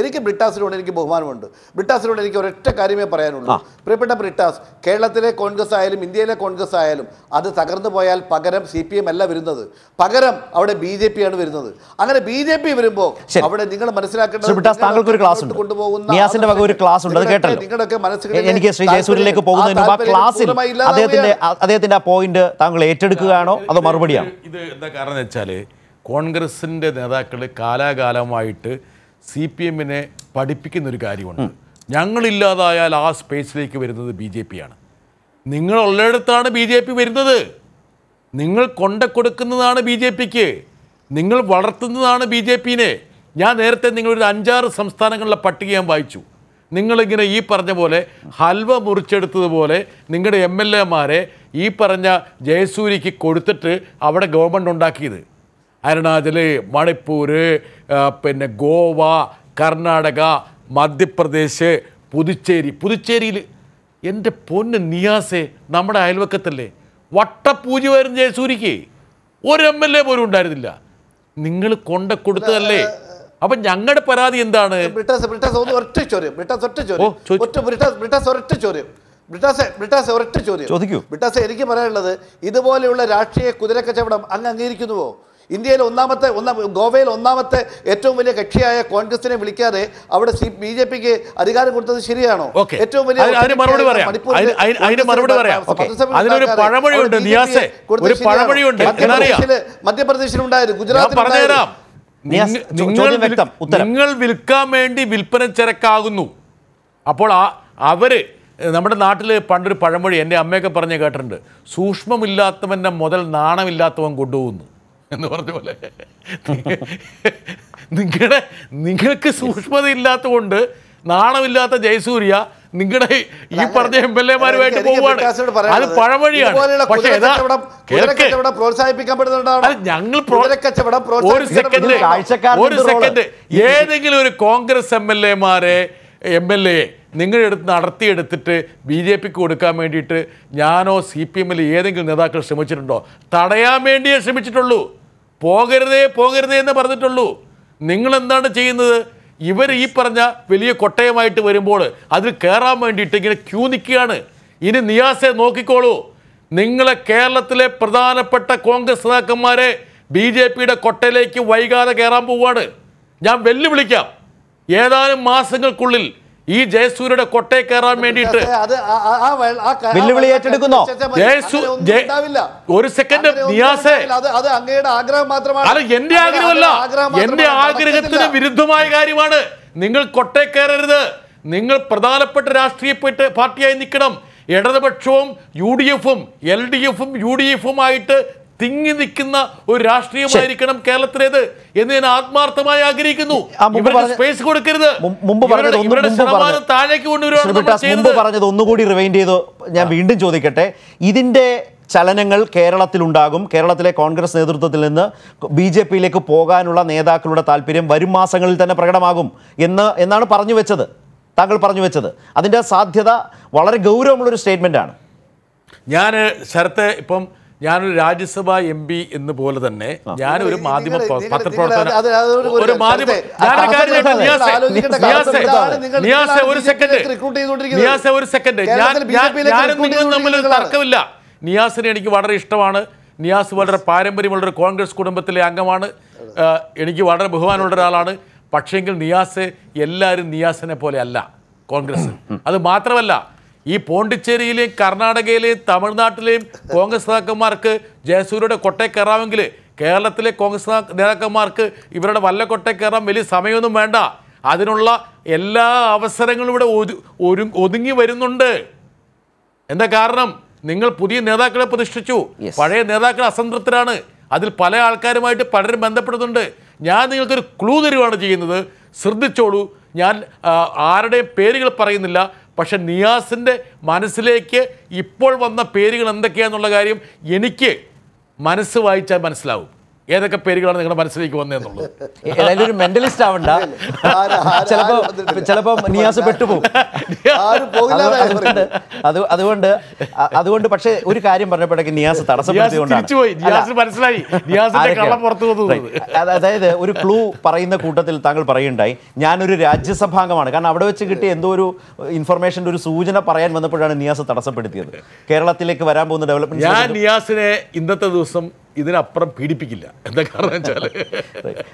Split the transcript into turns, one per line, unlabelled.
എനിക്ക് ബ്രിട്ടാസിനോട് എനിക്ക് ബഹുമാനമുണ്ട് ബ്രിട്ടാസിനോട് എനിക്ക് ഒരൊറ്റ കാര്യമേ പറയാനുള്ളൂ പ്രിയപ്പെട്ട ബ്രിട്ടാസ്
കേരളത്തിലെ കോൺഗ്രസ് ആയാലും ഇന്ത്യയിലെ കോൺഗ്രസ് ആയാലും അത് തകർന്നു പോയാൽ പകരം സി പി എം അല്ല വരുന്നത് പകരം അവിടെ ബി ജെ പി ആണ് വരുന്നത് അങ്ങനെ ബി ജെ പി വരുമ്പോൾ അവിടെ നിങ്ങൾ മനസ്സിലാക്കേണ്ടത് കൊണ്ടുപോകുന്ന ഒരു ക്ലാസ് ഉണ്ട് പോയിന്റ് താങ്കൾ ഏറ്റെടുക്കുകയാണോ അതോ മറുപടിയാണ് ഇത്
എന്താ കാരണം വെച്ചാൽ കോൺഗ്രസിന്റെ നേതാക്കള് കാലാകാലമായിട്ട് സി പി എമ്മിനെ പഠിപ്പിക്കുന്നൊരു കാര്യമുണ്ട് ഞങ്ങളില്ലാതായാൽ ആ സ്പേസിലേക്ക് വരുന്നത് ബി ജെ നിങ്ങൾ നിങ്ങളുള്ളിടത്താണ് ബി ജെ പി വരുന്നത് നിങ്ങൾ കൊണ്ട കൊടുക്കുന്നതാണ് ബി ജെ പിക്ക് നിങ്ങൾ വളർത്തുന്നതാണ് ബി ജെ പിനെ ഞാൻ നേരത്തെ നിങ്ങളൊരു അഞ്ചാറ് സംസ്ഥാനങ്ങളിലെ പട്ടിക ഞാൻ വായിച്ചു നിങ്ങളിങ്ങനെ ഈ പറഞ്ഞ പോലെ ഹൽവ മുറിച്ചെടുത്തതുപോലെ നിങ്ങളുടെ എം എൽ എമാരെ ഈ പറഞ്ഞ ജയസൂരിക്ക് കൊടുത്തിട്ട് അവിടെ ഗവൺമെൻറ് ഉണ്ടാക്കിയത് അരുണാചൽ മണിപ്പൂർ പിന്നെ ഗോവ കർണാടക മധ്യപ്രദേശ് പുതുച്ചേരി പുതുച്ചേരിയിൽ എൻ്റെ പൊന്ന് നിയാസെ നമ്മുടെ അയൽവക്കത്തല്ലേ വരും ജയസൂരിക്ക് ഒരു എം എൽ എ പോലും ഉണ്ടായിരുന്നില്ല നിങ്ങൾ കൊണ്ട കൊടുത്തതല്ലേ അപ്പൊ ഞങ്ങളുടെ പരാതി എന്താണ് ബ്രിട്ടാസ് ഒറ്റ ചോദിക്കൂ എനിക്ക് പറയാനുള്ളത് ഇതുപോലെയുള്ള രാഷ്ട്രീയ കുതിരക്കച്ചവടം അങ്ങ് അംഗീകരിക്കുന്നുവോ ഇന്ത്യയിലെ ഒന്നാമത്തെ ഒന്നാം ഗോവയിൽ ഒന്നാമത്തെ ഏറ്റവും വലിയ കക്ഷിയായ കോൺഗ്രസിനെ വിളിക്കാതെ അവിടെ ബി ജെ പിക്ക് അധികാരം കൊടുത്തത് ശരിയാണോ ഏറ്റവും വലിയ മധ്യപ്രദേശിലുണ്ടായത് ഗുജറാത്തിൽ നിങ്ങൾ വിൽക്കാൻ വേണ്ടി വിൽപ്പന ചരക്കാകുന്നു അപ്പോൾ ആ അവര് നമ്മുടെ നാട്ടില് പണ്ടൊരു പഴമൊഴി എൻ്റെ അമ്മയൊക്കെ പറഞ്ഞ് കേട്ടിട്ടുണ്ട് സൂക്ഷ്മമില്ലാത്തവന്റെ മുതൽ നാണമില്ലാത്തവൻ കൊണ്ടുപോകുന്നു എന്ന് പറഞ്ഞ പോലെ നിങ്ങളുടെ നിങ്ങൾക്ക് ഇല്ലാത്തതുകൊണ്ട് നാണമില്ലാത്ത ജയസൂര്യ നിങ്ങളുടെ ഈ പറഞ്ഞ എം എൽ മാരുമായിട്ട് പോവുകയാണ് അത് പഴവഴിയാണ് ഞങ്ങൾ ഒരു സെക്കൻഡ് ഒരു സെക്കൻഡ് ഏതെങ്കിലും ഒരു കോൺഗ്രസ് എം എൽ മാരെ എം എൽ എ നിങ്ങളുടെ അടുത്ത് നടത്തിയെടുത്തിട്ട് ബി ജെ പിക്ക് കൊടുക്കാൻ വേണ്ടിയിട്ട് ഞാനോ സി പി എമ്മിൽ ഏതെങ്കിലും നേതാക്കൾ ശ്രമിച്ചിട്ടുണ്ടോ തടയാൻ വേണ്ടിയേ ശ്രമിച്ചിട്ടുള്ളൂ പോകരുതേ പോകരുതേ എന്ന് പറഞ്ഞിട്ടുള്ളൂ നിങ്ങൾ എന്താണ് ചെയ്യുന്നത് ഇവർ ഈ പറഞ്ഞ വലിയ കൊട്ടയമായിട്ട് വരുമ്പോൾ അതിൽ കയറാൻ വേണ്ടിയിട്ട് ഇങ്ങനെ ക്യൂ നിൽക്കുകയാണ് ഇനി നിയാസെ നോക്കിക്കോളൂ നിങ്ങളെ കേരളത്തിലെ പ്രധാനപ്പെട്ട കോൺഗ്രസ് നേതാക്കന്മാരെ ബി ജെ പിയുടെ കൊട്ടയിലേക്ക് വൈകാതെ കയറാൻ പോവുകയാണ് ഞാൻ വെല്ലുവിളിക്കാം ഏതാനും മാസങ്ങൾക്കുള്ളിൽ ഈ ജയസൂര്യയുടെ കൊട്ടയെ കയറാൻ വേണ്ടിയിട്ട് വെല്ലുവിളി ഏറ്റെടുക്കുന്നോ ഒരു സെക്കൻഡ് നിയാസേ അത് ആഗ്രഹം മാത്രമാണ് അത് എന്റെ ആഗ്രഹമല്ല എന്റെ ആഗ്രഹത്തിന് വിരുദ്ധമായ കാര്യമാണ് നിങ്ങൾ കൊട്ടയെ കയറരുത് നിങ്ങൾ പ്രധാനപ്പെട്ട രാഷ്ട്രീയ പാർട്ടിയായി നിൽക്കണം ഇടതുപക്ഷവും യു ഡി എഫും എൽ ഡി എഫും യു ഡി എഫുമായിട്ട് തിങ്ങി നിൽക്കുന്ന ഒരു രാഷ്ട്രീയമായിരിക്കണം കേരളത്തിലേത് എന്ന് ഞാൻ ആത്മാർത്ഥമായി ആഗ്രഹിക്കുന്നു സ്പേസ് കൊടുക്കരുത്
പറഞ്ഞത് താഴേക്ക് കൊണ്ടുവരുവാണ് പറഞ്ഞത് ഒന്നുകൂടി റിവൈൻഡ് ചെയ്തു ഞാൻ വീണ്ടും ചോദിക്കട്ടെ ഇതിന്റെ ചലനങ്ങൾ കേരളത്തിലുണ്ടാകും കേരളത്തിലെ കോൺഗ്രസ് നേതൃത്വത്തിൽ നിന്ന് ബി ജെ പിയിലേക്ക് പോകാനുള്ള നേതാക്കളുടെ താല്പര്യം വരും മാസങ്ങളിൽ തന്നെ പ്രകടമാകും എന്ന് എന്നാണ് പറഞ്ഞു വെച്ചത് താങ്കൾ പറഞ്ഞു വെച്ചത് അതിൻ്റെ സാധ്യത വളരെ ഗൗരവമുള്ളൊരു സ്റ്റേറ്റ്മെൻ്റാണ്
ഞാൻ ശരത്തെ ഇപ്പം ഞാനൊരു രാജ്യസഭാ എം പി എന്ന് പോലെ തന്നെ ഞാനൊരു മാധ്യമ പത്രപ്രവർത്തന ഒരു മാധ്യമ ഒരു സെക്കൻഡ് ഒരു സെക്കൻഡ് ഞാനും തമ്മിൽ തർക്കമില്ല നിയാസിനെ എനിക്ക് വളരെ ഇഷ്ടമാണ് നിയാസ് വളരെ പാരമ്പര്യമുള്ളൊരു കോൺഗ്രസ് കുടുംബത്തിലെ അംഗമാണ് എനിക്ക് വളരെ ബഹുമാനമുള്ള ഒരാളാണ് പക്ഷേങ്കിൽ നിയാസ് എല്ലാവരും നിയാസിനെ പോലെ അല്ല കോൺഗ്രസ് അത് മാത്രമല്ല ഈ പോണ്ടിച്ചേരിയിലെയും കർണാടകയിലെയും തമിഴ്നാട്ടിലെയും കോൺഗ്രസ് നേതാക്കന്മാർക്ക് ജയസൂര്യയുടെ കൊട്ടയിൽ കയറാമെങ്കിൽ കേരളത്തിലെ കോൺഗ്രസ് നേതാക്കന്മാർക്ക് ഇവരുടെ വല്ല കൊട്ടയിൽ കയറാൻ വലിയ സമയമൊന്നും വേണ്ട അതിനുള്ള എല്ലാ അവസരങ്ങളും ഇവിടെ ഒരു ഒതുങ്ങി വരുന്നുണ്ട് എന്താ കാരണം നിങ്ങൾ പുതിയ നേതാക്കളെ പ്രതിഷ്ഠിച്ചു പഴയ നേതാക്കൾ അസംതൃപ്തരാണ് അതിൽ പല ആൾക്കാരുമായിട്ട് പലരും ബന്ധപ്പെടുന്നുണ്ട് ഞാൻ നിങ്ങൾക്കൊരു ക്ലൂ തരുവാണ് ചെയ്യുന്നത് ശ്രദ്ധിച്ചോളൂ ഞാൻ ആരുടെയും പേരുകൾ പറയുന്നില്ല പക്ഷെ നിയാസിൻ്റെ മനസ്സിലേക്ക് ഇപ്പോൾ വന്ന പേരുകൾ എന്തൊക്കെയാണെന്നുള്ള കാര്യം എനിക്ക് മനസ്സ് വായിച്ചാൽ മനസ്സിലാവും ഏതൊക്കെ പേരുകളാണ് നിങ്ങളുടെ മനസ്സിലേക്ക് വന്നതെന്നുള്ളത് ഒരു മെന്റലിസ്റ്റ് ആവണ്ട
ചിലപ്പോ ചിലപ്പോ നിയാസ് പെട്ടുപോകും അത് അതുകൊണ്ട് അതുകൊണ്ട് പക്ഷേ ഒരു കാര്യം പറഞ്ഞപ്പോഴേക്ക് നിയാസ് അതായത് ഒരു ക്ലൂ പറയുന്ന കൂട്ടത്തിൽ താങ്കൾ പറയുണ്ടായി ഞാനൊരു രാജ്യസഭാംഗമാണ് കാരണം അവിടെ വെച്ച് കിട്ടിയ എന്തോ ഒരു ഇൻഫർമേഷന്റെ ഒരു സൂചന പറയാൻ വന്നപ്പോഴാണ് നിയാസ് തടസ്സപ്പെടുത്തിയത് കേരളത്തിലേക്ക് വരാൻ പോകുന്ന ഡെവലപ്മെന്റ് ഞാൻ
നിയാസിനെ ഇന്നത്തെ ദിവസം
ഇതിനപ്പുറം പീഡിപ്പിക്കില്ല എന്താ കാരണം വെച്ചാൽ